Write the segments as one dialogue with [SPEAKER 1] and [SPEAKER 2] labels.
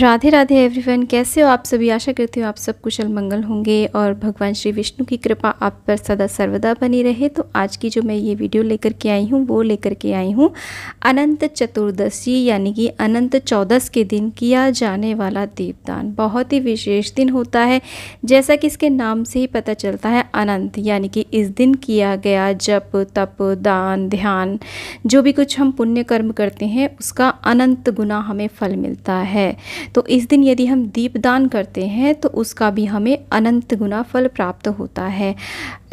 [SPEAKER 1] Radhe Radhe everyone कैसे हो आप सभी आशा करती हूँ आप सब कुशल मंगल होंगे और भगवान श्री विष्णु की कृपा आप पर सदा सर्वदा बनी रहे तो आज की जो मैं ये वीडियो लेकर के आई हूँ वो लेकर के आई हूँ अनंत चतुर्दशी यानी कि अनंत चौदस के दिन किया जाने वाला दीपदान बहुत ही विशेष दिन होता है जैसा कि इसके नाम से ही पता चलता है अनंत यानी कि इस दिन किया गया जप तप दान ध्यान जो भी कुछ हम पुण्य कर्म करते हैं उसका अनंत गुना हमें फल मिलता है तो इस दिन यदि हम दीपदान करते हैं तो उसका भी हमें अनंत गुना फल प्राप्त होता है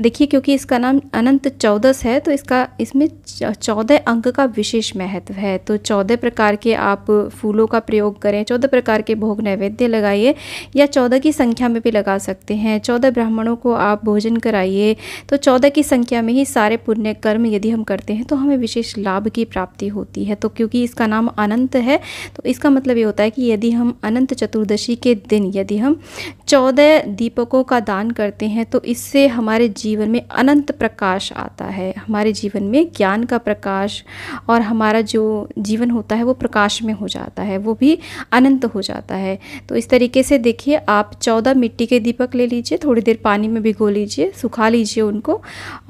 [SPEAKER 1] देखिए क्योंकि इसका नाम अनंत चौदस है तो इसका इसमें चौदह अंक का विशेष महत्व है तो चौदह प्रकार के आप फूलों का प्रयोग करें चौदह प्रकार के भोग नैवेद्य लगाइए या चौदह की संख्या में भी लगा सकते हैं चौदह ब्राह्मणों को आप भोजन कराइए तो चौदह की संख्या में ही सारे पुण्य कर्म यदि हम करते हैं तो हमें विशेष लाभ की प्राप्ति होती है तो क्योंकि इसका नाम अनंत है तो इसका मतलब ये होता है कि यदि हम अनंत चतुर्दशी के दिन यदि हम चौदह दीपकों का दान करते हैं तो इससे हमारे जीवन जीवन में अनंत प्रकाश आता है हमारे जीवन में ज्ञान का प्रकाश और हमारा जो जीवन होता है वो प्रकाश में हो जाता है वो भी अनंत हो जाता है तो इस तरीके से देखिए आप चौदह मिट्टी के दीपक ले लीजिए थोड़ी देर पानी में भिगो लीजिए सुखा लीजिए उनको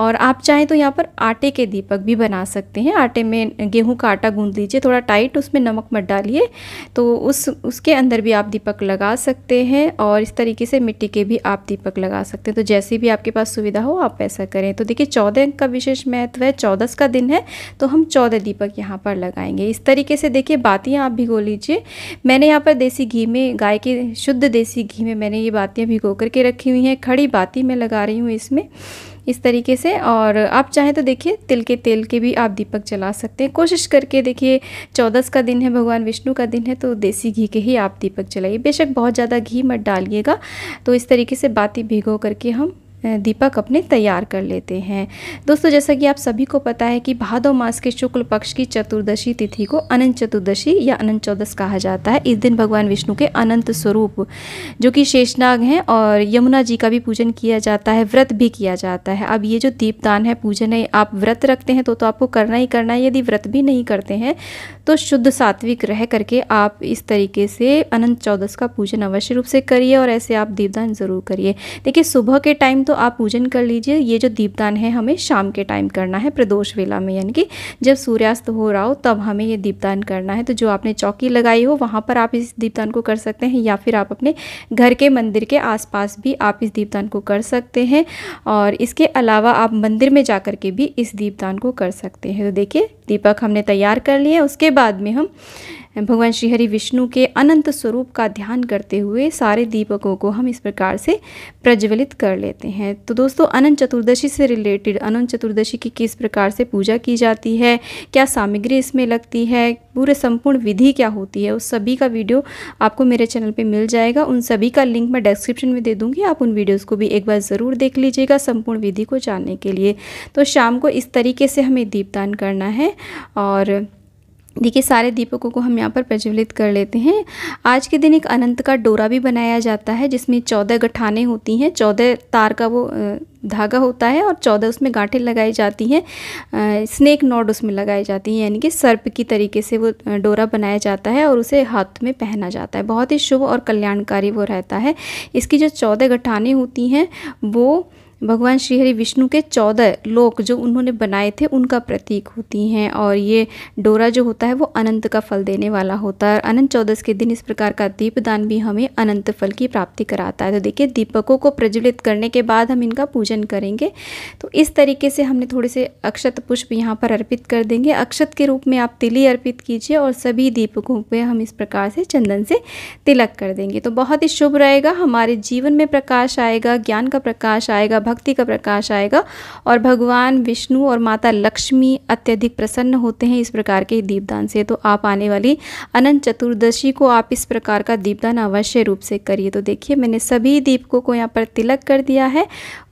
[SPEAKER 1] और आप चाहें तो यहाँ पर आटे के दीपक भी बना सकते हैं आटे में गेहूँ का आटा गूंद लीजिए थोड़ा टाइट उसमें नमक मत डालिए तो उस उसके अंदर भी आप दीपक लगा सकते हैं और इस तरीके से मिट्टी के भी आप दीपक लगा सकते हैं तो जैसे भी आपके पास सुविधा हो हो आप ऐसा करें तो देखिए चौदह का विशेष महत्व है चौदस का दिन है तो हम चौदह दीपक यहाँ पर लगाएंगे इस तरीके से देखिए बातियाँ आप भिगो लीजिए मैंने यहाँ पर देसी घी में गाय के शुद्ध देसी घी में मैंने ये बातियाँ भिगो करके रखी हुई हैं खड़ी बाती मैं लगा रही हूँ इसमें इस तरीके से और आप चाहें तो देखिए तिल के तेल के भी आप दीपक जला सकते हैं कोशिश करके देखिए चौदस का दिन है भगवान विष्णु का दिन है तो देसी घी के ही आप दीपक जलाइए बेशक बहुत ज़्यादा घी मत डालिएगा तो इस तरीके से बाती भिगो करके हम दीपक अपने तैयार कर लेते हैं दोस्तों जैसा कि आप सभी को पता है कि भादव मास के शुक्ल पक्ष की चतुर्दशी तिथि को अनंत चतुर्दशी या अनंत चौदस कहा जाता है इस दिन भगवान विष्णु के अनंत स्वरूप जो कि शेषनाग हैं और यमुना जी का भी पूजन किया जाता है व्रत भी किया जाता है अब ये जो दीपदान है पूजन है आप व्रत रखते हैं तो, तो आपको करना ही करना है यदि व्रत भी नहीं करते हैं तो शुद्ध सात्विक रह करके आप इस तरीके से अनंत चौदस का पूजन अवश्य रूप से करिए और ऐसे आप दीपदान ज़रूर करिए देखिए सुबह के टाइम तो आप पूजन कर लीजिए ये जो दीपदान है हमें शाम के टाइम करना है प्रदोष वेला में यानी कि जब सूर्यास्त हो रहा हो तब हमें ये दीपदान करना है तो जो आपने चौकी लगाई हो वहाँ पर आप इस दीपदान को कर सकते हैं या फिर आप अपने घर के मंदिर के आसपास भी आप इस दीपदान को कर सकते हैं और इसके अलावा आप मंदिर में जा के भी इस दीपदान को कर सकते हैं तो देखिए दीपक हमने तैयार कर लिए उसके बाद में हम भगवान श्री हरि विष्णु के अनंत स्वरूप का ध्यान करते हुए सारे दीपकों को हम इस प्रकार से प्रज्वलित कर लेते हैं तो दोस्तों अनंत चतुर्दशी से रिलेटेड अनंत चतुर्दशी की किस प्रकार से पूजा की जाती है क्या सामग्री इसमें लगती है पूरे संपूर्ण विधि क्या होती है उस सभी का वीडियो आपको मेरे चैनल पर मिल जाएगा उन सभी का लिंक मैं डिस्क्रिप्शन में दे दूँगी आप उन वीडियोज़ को भी एक बार ज़रूर देख लीजिएगा संपूर्ण विधि को जानने के लिए तो शाम को इस तरीके से हमें दीपदान करना है और देखिए सारे दीपकों को हम यहाँ पर प्रज्वलित कर लेते हैं आज के दिन एक अनंत का डोरा भी बनाया जाता है जिसमें चौदह गठाने होती हैं चौदह तार का वो धागा होता है और चौदह उसमें गांठें लगाई जाती हैं स्नेक नॉड उसमें लगाई जाती हैं यानी कि सर्प की तरीके से वो डोरा बनाया जाता है और उसे हाथ में पहना जाता है बहुत ही शुभ और कल्याणकारी वो रहता है इसकी जो चौदह गठाने होती हैं वो भगवान श्रीहरि विष्णु के चौदह लोक जो उन्होंने बनाए थे उनका प्रतीक होती हैं और ये डोरा जो होता है वो अनंत का फल देने वाला होता है अनंत चौदस के दिन इस प्रकार का दीपदान भी हमें अनंत फल की प्राप्ति कराता है तो देखिए दीपकों को प्रज्वलित करने के बाद हम इनका पूजन करेंगे तो इस तरीके से हमने थोड़े से अक्षत पुष्प यहाँ पर अर्पित कर देंगे अक्षत के रूप में आप तिली अर्पित कीजिए और सभी दीपकों पर हम इस प्रकार से चंदन से तिलक कर देंगे तो बहुत ही शुभ रहेगा हमारे जीवन में प्रकाश आएगा ज्ञान का प्रकाश आएगा भक्ति का प्रकाश आएगा और भगवान विष्णु और माता लक्ष्मी अत्यधिक प्रसन्न होते हैं इस प्रकार के दीपदान से तो आप आने वाली अनंत चतुर्दशी को आप इस प्रकार का दीपदान अवश्य रूप से करिए तो देखिए मैंने सभी दीपकों को यहाँ पर तिलक कर दिया है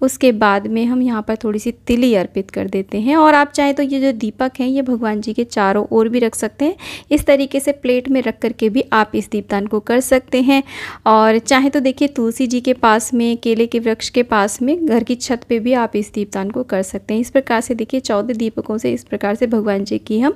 [SPEAKER 1] उसके बाद में हम यहाँ पर थोड़ी सी तिली अर्पित कर देते हैं और आप चाहें तो ये जो दीपक हैं ये भगवान जी के चारों ओर भी रख सकते हैं इस तरीके से प्लेट में रख करके भी आप इस दीपदान को कर सकते हैं और चाहे तो देखिए तुलसी जी के पास में केले के वृक्ष के पास में घर की छत पे भी आप इस दीपदान को कर सकते हैं इस प्रकार से देखिए चौदह दीपकों से इस प्रकार से भगवान जी की हम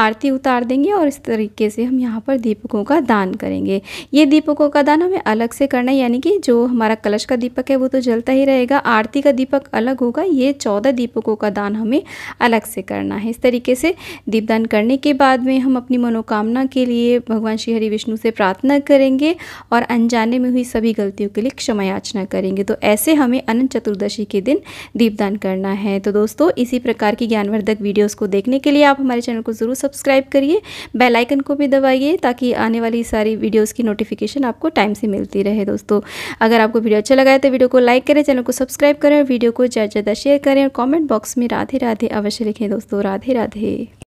[SPEAKER 1] आरती उतार देंगे और इस तरीके से हम यहाँ पर दीपकों का दान करेंगे ये दीपकों का दान हमें अलग से करना है यानी कि जो हमारा कलश का दीपक है वो तो जलता ही रहेगा आरती का दीपक अलग होगा ये चौदह दीपकों का दान हमें अलग से करना है इस तरीके से दीपदान करने के बाद में हम अपनी मनोकामना के लिए भगवान श्री हरि विष्णु से प्रार्थना करेंगे और अनजाने में हुई सभी गलतियों के लिए क्षमा याचना करेंगे तो ऐसे हमें अनंत चतुर्थ चतुर्दशी के दिन दीपदान करना है तो दोस्तों इसी प्रकार की ज्ञानवर्धक वीडियोज़ को देखने के लिए आप हमारे चैनल को ज़रूर सब्सक्राइब करिए बेलाइकन को भी दबाइए ताकि आने वाली सारी वीडियोज़ की नोटिफिकेशन आपको टाइम से मिलती रहे दोस्तों अगर आपको वीडियो अच्छा लगा है तो वीडियो को लाइक करें चैनल को सब्सक्राइब करें और वीडियो को ज़्यादा ज़्यादा शेयर करें और कॉमेंट बॉक्स में राधे राधे अवश्य लिखें दोस्तों राधे राधे